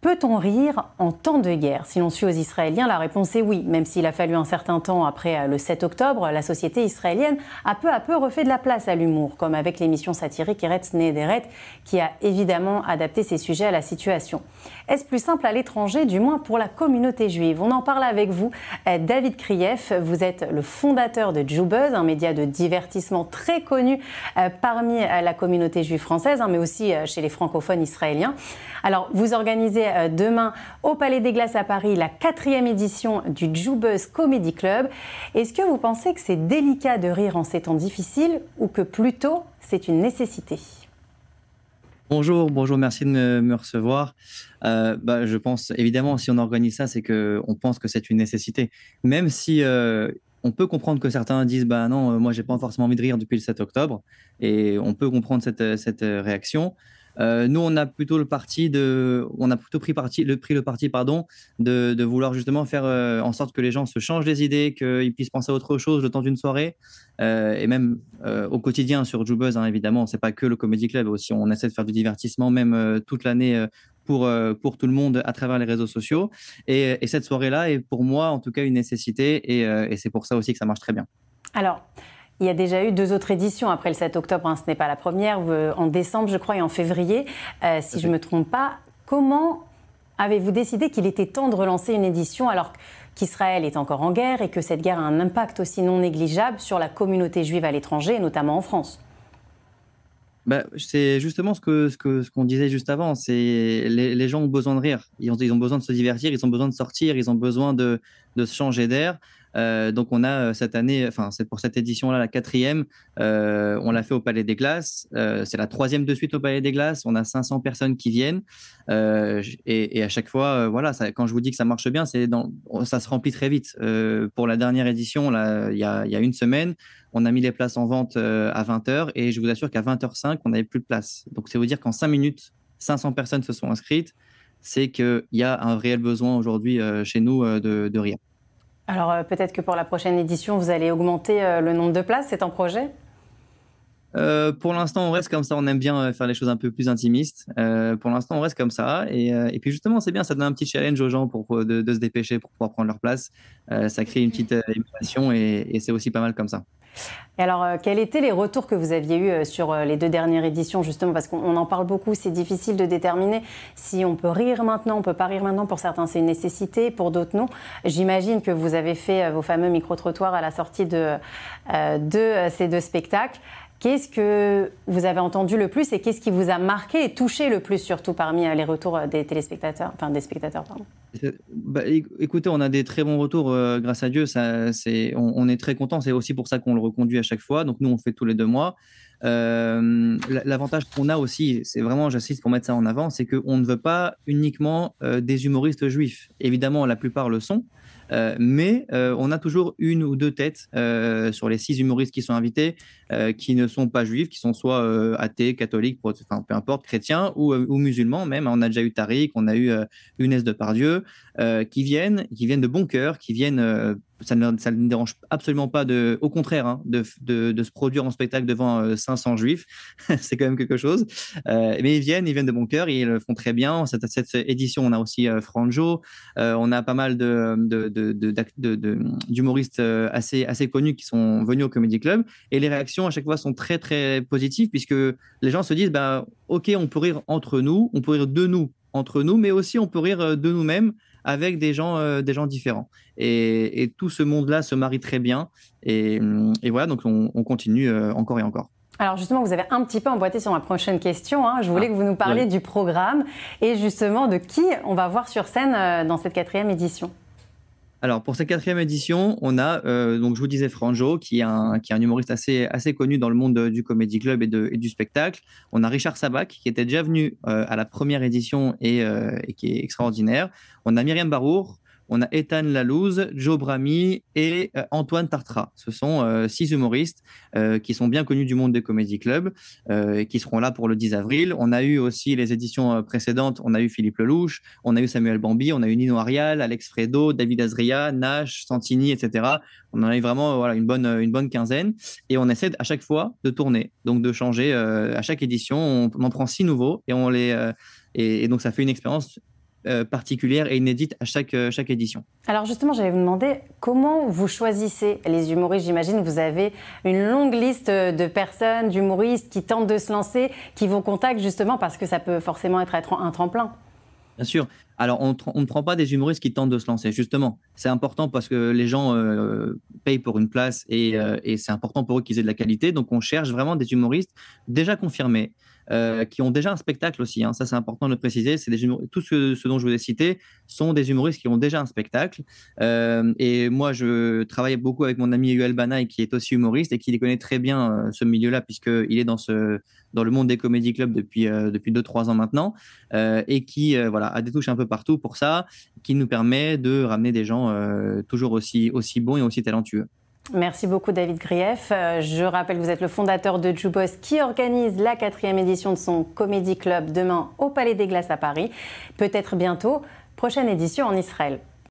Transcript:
Peut-on rire en temps de guerre Si l'on suit aux Israéliens, la réponse est oui, même s'il a fallu un certain temps après euh, le 7 octobre, la société israélienne a peu à peu refait de la place à l'humour, comme avec l'émission satirique Eretz Nederet, qui a évidemment adapté ses sujets à la situation. Est-ce plus simple à l'étranger, du moins pour la communauté juive On en parle avec vous, euh, David Krief. Vous êtes le fondateur de Jubuzz, un média de divertissement très connu euh, parmi la communauté juive française, hein, mais aussi chez les francophones israéliens. Alors, vous organisez euh, demain au Palais des Glaces à Paris la quatrième édition du Jubeuse Comedy Club. Est-ce que vous pensez que c'est délicat de rire en ces temps difficiles ou que plutôt c'est une nécessité Bonjour, bonjour, merci de me, recevoir. Euh, bah, je pense, évidemment, si on organise ça, c'est qu'on pense que c'est une nécessité. Même si euh, on peut comprendre que certains disent, bah non, moi, je j'ai pas forcément envie de rire depuis le 7 octobre, et on peut comprendre cette réaction. Euh, nous, on a plutôt le parti de, on a plutôt pris parti, le pris le parti, pardon, de, vouloir justement faire euh, en sorte que les gens se changent des idées, qu'ils puissent penser à autre chose le temps d'une soirée, euh, et même au quotidien sur Jubuzz, hein, évidemment, c'est pas que le comedy club aussi, on essaie de faire du divertissement même toute l'année. Pour, pour, tout le monde à travers les réseaux sociaux. Et, cette soirée-là est pour moi en tout cas une nécessité et, et c'est pour ça aussi que ça marche très bien. Alors, il y a déjà eu deux autres éditions après le 7 octobre, hein. ce n'est pas la première, euh, en décembre je crois et en février, euh, si je ne me trompe pas. Comment avez-vous décidé qu'il était temps de relancer une édition alors qu'Israël est encore en guerre et que cette guerre a un impact aussi non négligeable sur la communauté juive à l'étranger, notamment en France bah, c'est justement ce qu'on ce que, qu'on disait juste avant. C'est les, gens ont besoin de rire. Ils ont, besoin de se divertir. Ils ont besoin de sortir. Ils ont besoin de, de se changer d'air. Euh, donc on a euh, cette année, enfin c'est pour cette édition-là la quatrième, euh, on l'a fait au Palais des Glaces. c'est la troisième de suite au Palais des Glaces. On a 500 personnes qui viennent et, à chaque fois, voilà, quand je vous dis que ça marche bien, c'est dans, ça se remplit très vite. pour la dernière édition, il y a, une semaine, on a mis les places en vente à 20h et je vous assure qu'à 20h05, on n'avait plus de place. Donc c'est vous dire qu'en 5 minutes, 500 personnes se sont inscrites. C'est qu'il y a un réel besoin aujourd'hui chez nous de, de rire. Alors euh, peut-être que pour la prochaine édition, vous allez augmenter euh, le nombre de places, c'est en projet euh, pour l'instant, on reste comme ça. On aime bien euh, faire les choses un peu plus intimistes. Euh, pour l'instant, on reste comme ça. Et, puis justement, c'est bien, ça donne un petit challenge aux gens pour, de, se dépêcher pour pouvoir prendre leur place. ça crée une petite émotion et, c'est aussi pas mal comme ça. Et alors, quels étaient les retours que vous aviez eus sur les deux dernières éditions, justement Parce qu'on en parle beaucoup, c'est difficile de déterminer si on peut rire maintenant, on peut pas rire maintenant. Pour certains, c'est une nécessité, pour d'autres, non. J'imagine que vous avez fait vos fameux micro-trottoirs à la sortie de, de ces deux spectacles. Qu'est-ce que vous avez entendu le plus et qu'est-ce qui vous a marqué et touché le plus, surtout parmi euh, les retours euh, des téléspectateurs, enfin des spectateurs, pardon euh, bah, Écoutez, on a des très bons retours, grâce à Dieu. Ça, c'est, on, est très contents, C'est aussi pour ça qu'on le reconduit à chaque fois. Donc nous, on fait tous les deux mois. l'avantage qu'on a aussi, c'est vraiment, j'insiste pour mettre ça en avant, c'est qu'on ne veut pas uniquement des humoristes juifs. Évidemment, la plupart le sont. Euh, mais euh, on a toujours une ou deux têtes euh, sur les six humoristes qui sont invités qui ne sont pas juifs, qui sont soit athées, catholiques, peu importe, chrétiens ou, musulmans même. Hein. On a déjà eu Tariq, on a eu Younes de Pardieu, qui viennent, qui viennent de bon cœur, qui viennent ça ne, dérange absolument pas, de, au contraire, hein, de, se produire en spectacle devant 500 euh, juifs. c'est quand même quelque chose. Euh, mais ils viennent, ils viennent de bon cœur, ils le font très bien. Cette, cette édition, on a aussi euh, Franjo, on a pas mal d'humoristes assez, assez connus qui sont venus au Comedy Club. Et les réactions à chaque fois sont très, très positives puisque les gens se disent, bah, OK, on peut rire entre nous, on peut rire de nous, entre nous, mais aussi on peut rire de nous-mêmes avec des gens, euh, différents. Et, tout ce monde-là se marie très bien. Et, mm, voilà, donc on, continue euh, encore et encore. Alors justement, vous avez un petit peu emboîté sur ma prochaine question. Hein. Je voulais ah, que vous nous parliez du programme et justement de qui on va voir sur scène euh, dans cette quatrième édition. Alors pour cette quatrième édition, on a euh, donc je vous disais Franjo, qui est un, qui est un humoriste assez, assez connu dans le monde du comedy club et, du spectacle. On a Richard Sabac qui était déjà venu euh, à la première édition et, euh, et, qui est extraordinaire. On a Myriam Barour on a Ethan Lalouze, Joe Brami et euh, Antoine Tartra. Ce sont euh, six humoristes euh, qui sont bien connus du monde des comedy club et qui seront là pour le 10 avril. On a eu aussi les éditions précédentes, on a eu Philippe Lelouch, on a eu Samuel Bambi, on a eu Nino Arial, Alex Fredo, David Azria, Nash, Santini, etc. On en a eu vraiment une, bonne, quinzaine et on essaie à chaque fois de tourner, donc de changer à chaque édition. On, en prend six nouveaux et on les... et donc ça fait une expérience euh, particulière et inédite à chaque, euh, chaque édition. Alors justement, j'allais vous demander comment vous choisissez les humoristes. J'imagine vous avez une longue liste euh, de personnes, d'humoristes qui tentent de se lancer, qui vous contact justement parce que ça peut forcément être, un tremplin. Bien sûr. Alors, on, ne prend pas des humoristes qui tentent de se lancer, justement. C'est important parce que les gens payent pour une place et c'est important pour eux qu'ils aient de la qualité. Donc, on cherche vraiment des humoristes déjà confirmés, euh, qui ont déjà un spectacle aussi. Hein. Ça, c'est important de le préciser. C'est des tout ce, dont je vous ai cité sont des humoristes qui ont déjà un spectacle. Euh, et moi, je travaille beaucoup avec mon ami Yuel Banaï, qui est aussi humoriste et qui les connaît très bien euh, ce milieu-là, puisqu'il est dans, ce, dans le monde des comédie clubs depuis 2-3 ans maintenant, et qui voilà, a des touches un peu partout pour ça, qui nous permet de ramener des gens toujours aussi bons et aussi talentueux. Merci beaucoup David Grief. Euh, je rappelle que vous êtes le fondateur de Jubos qui organise la quatrième édition de son Comedy Club demain au Palais des Glaces à Paris. Peut-être bientôt, prochaine édition en Israël.